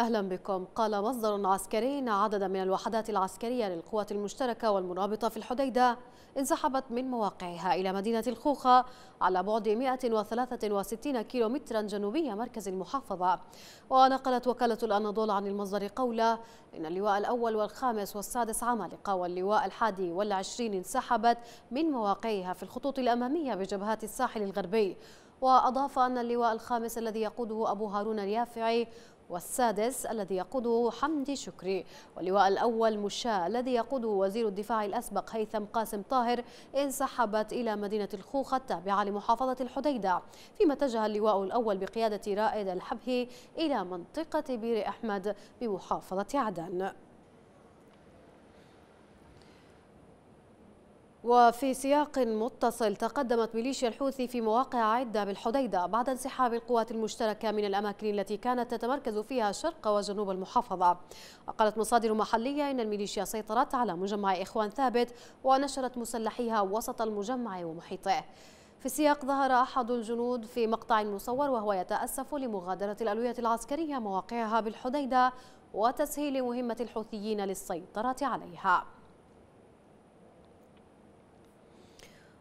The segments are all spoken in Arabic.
أهلا بكم قال مصدر عسكري إن عددا من الوحدات العسكرية للقوات المشتركة والمرابطة في الحديدة انسحبت من مواقعها إلى مدينة الخوخة على بعد 163 كيلومترا جنوبي مركز المحافظة ونقلت وكالة الأناضول عن المصدر قولا إن اللواء الأول والخامس والسادس عمالقة واللواء الحادي والعشرين انسحبت من مواقعها في الخطوط الأمامية بجبهات الساحل الغربي وأضاف أن اللواء الخامس الذي يقوده أبو هارون اليافعي والسادس الذي يقوده حمدي شكري واللواء الأول مشاة الذي يقوده وزير الدفاع الأسبق هيثم قاسم طاهر انسحبت إلى مدينة الخوخة التابعة لمحافظة الحديدة فيما اتجه اللواء الأول بقيادة رائد الحبهي إلى منطقة بير أحمد بمحافظة عدن وفي سياق متصل تقدمت ميليشيا الحوثي في مواقع عدة بالحديدة بعد انسحاب القوات المشتركة من الأماكن التي كانت تتمركز فيها شرق وجنوب المحافظة وقالت مصادر محلية إن الميليشيا سيطرت على مجمع إخوان ثابت ونشرت مسلحيها وسط المجمع ومحيطه في السياق ظهر أحد الجنود في مقطع مصور وهو يتأسف لمغادرة الألوية العسكرية مواقعها بالحديدة وتسهيل مهمة الحوثيين للسيطرة عليها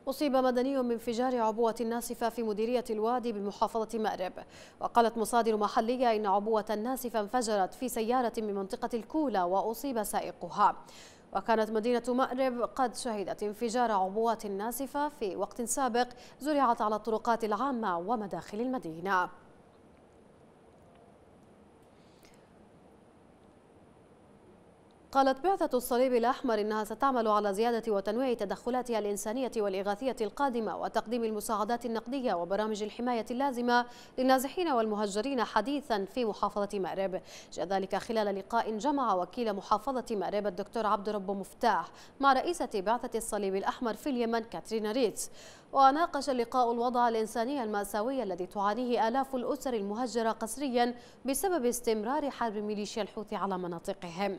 أصيب مدني من انفجار عبوة ناسفة في مديرية الوادي بمحافظة مأرب وقالت مصادر محلية إن عبوة ناسفة انفجرت في سيارة من منطقة الكولا وأصيب سائقها وكانت مدينة مأرب قد شهدت انفجار عبوات ناسفة في وقت سابق زرعت على الطرقات العامة ومداخل المدينة قالت بعثة الصليب الأحمر إنها ستعمل على زيادة وتنويع تدخلاتها الإنسانية والإغاثية القادمة وتقديم المساعدات النقدية وبرامج الحماية اللازمة للنازحين والمهجرين حديثا في محافظة مأرب جاء ذلك خلال لقاء جمع وكيل محافظة مأرب الدكتور عبد رب مفتاح مع رئيسة بعثة الصليب الأحمر في اليمن كاترينا ريتس وناقش اللقاء الوضع الإنساني المأساوي الذي تعانيه آلاف الأسر المهجرة قسريا بسبب استمرار حرب ميليشيا الحوثي على مناطقهم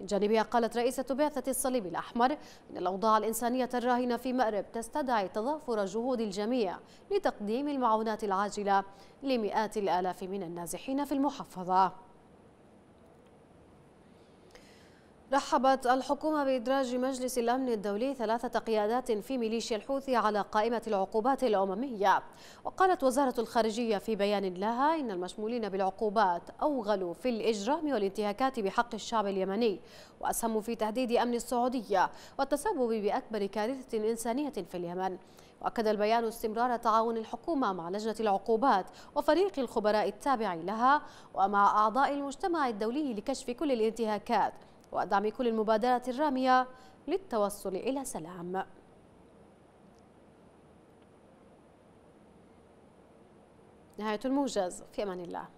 من جانبها قالت رئيسة بعثة الصليب الأحمر أن الأوضاع الإنسانية الراهنة في مأرب تستدعي تضافر جهود الجميع لتقديم المعونات العاجلة لمئات الآلاف من النازحين في المحافظة رحبت الحكومة بإدراج مجلس الأمن الدولي ثلاثة قيادات في ميليشيا الحوثي على قائمة العقوبات الأممية وقالت وزارة الخارجية في بيان لها إن المشمولين بالعقوبات أوغلوا في الإجرام والانتهاكات بحق الشعب اليمني وأسهموا في تهديد أمن السعودية والتسبب بأكبر كارثة إنسانية في اليمن وأكد البيان استمرار تعاون الحكومة مع لجنة العقوبات وفريق الخبراء التابع لها ومع أعضاء المجتمع الدولي لكشف كل الانتهاكات ودعم كل المبادرات الرامية للتوصل إلى سلام نهاية الموجز في أمان الله